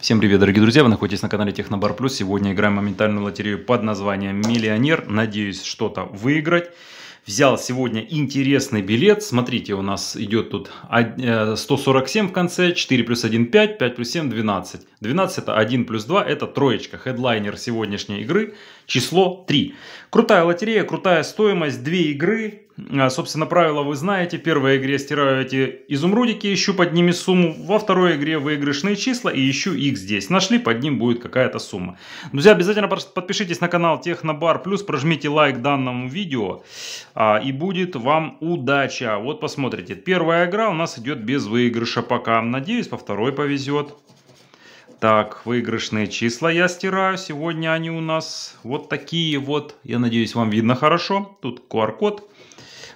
Всем привет, дорогие друзья! Вы находитесь на канале Технобар Плюс. Сегодня играем моментальную лотерею под названием «Миллионер». Надеюсь, что-то выиграть. Взял сегодня интересный билет. Смотрите, у нас идет тут 147 э, в конце, 4 плюс 1 5, 5 плюс 7 12. 12 это 1 плюс 2, это троечка. Хедлайнер сегодняшней игры число 3. Крутая лотерея, крутая стоимость, две игры. А, собственно, правила вы знаете. В первой игре стираю эти изумрудики, ищу под ними сумму. Во второй игре выигрышные числа и ищу их здесь. Нашли, под ним будет какая-то сумма. Друзья, обязательно подпишитесь на канал Технобар Плюс, прожмите лайк данному видео а, и будет вам удача. Вот посмотрите, первая игра у нас идет без выигрыша пока. Надеюсь, по второй повезет. Так, выигрышные числа я стираю. Сегодня они у нас вот такие вот. Я надеюсь, вам видно хорошо. Тут QR-код.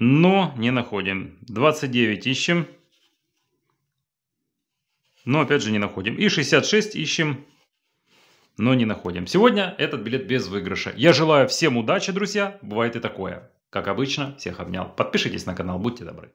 Но не находим. 29 ищем. Но опять же не находим. И 66 ищем, но не находим. Сегодня этот билет без выигрыша. Я желаю всем удачи, друзья. Бывает и такое. Как обычно, всех обнял. Подпишитесь на канал, будьте добры.